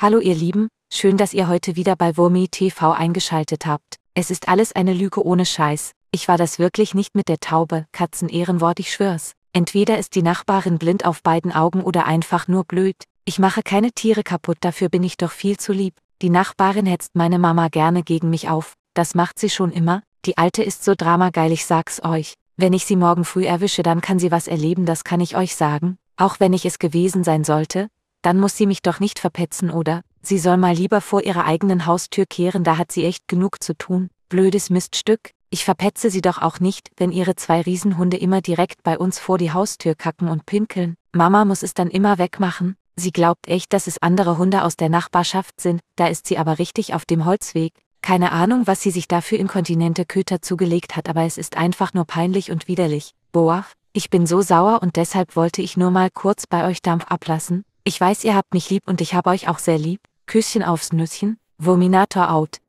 Hallo ihr Lieben, schön, dass ihr heute wieder bei Wurmi TV eingeschaltet habt. Es ist alles eine Lüge ohne Scheiß. Ich war das wirklich nicht mit der Taube, Katzenehrenwort, ich schwör's. Entweder ist die Nachbarin blind auf beiden Augen oder einfach nur blöd. Ich mache keine Tiere kaputt, dafür bin ich doch viel zu lieb. Die Nachbarin hetzt meine Mama gerne gegen mich auf. Das macht sie schon immer. Die Alte ist so dramageil, ich sag's euch. Wenn ich sie morgen früh erwische, dann kann sie was erleben, das kann ich euch sagen. Auch wenn ich es gewesen sein sollte, dann muss sie mich doch nicht verpetzen oder, sie soll mal lieber vor ihrer eigenen Haustür kehren, da hat sie echt genug zu tun, blödes Miststück, ich verpetze sie doch auch nicht, wenn ihre zwei Riesenhunde immer direkt bei uns vor die Haustür kacken und pinkeln, Mama muss es dann immer wegmachen, sie glaubt echt, dass es andere Hunde aus der Nachbarschaft sind, da ist sie aber richtig auf dem Holzweg, keine Ahnung, was sie sich dafür inkontinente Köter zugelegt hat, aber es ist einfach nur peinlich und widerlich, boah, ich bin so sauer und deshalb wollte ich nur mal kurz bei euch Dampf ablassen, ich weiß, ihr habt mich lieb und ich habe euch auch sehr lieb. Küsschen aufs Nüsschen. Vominator out.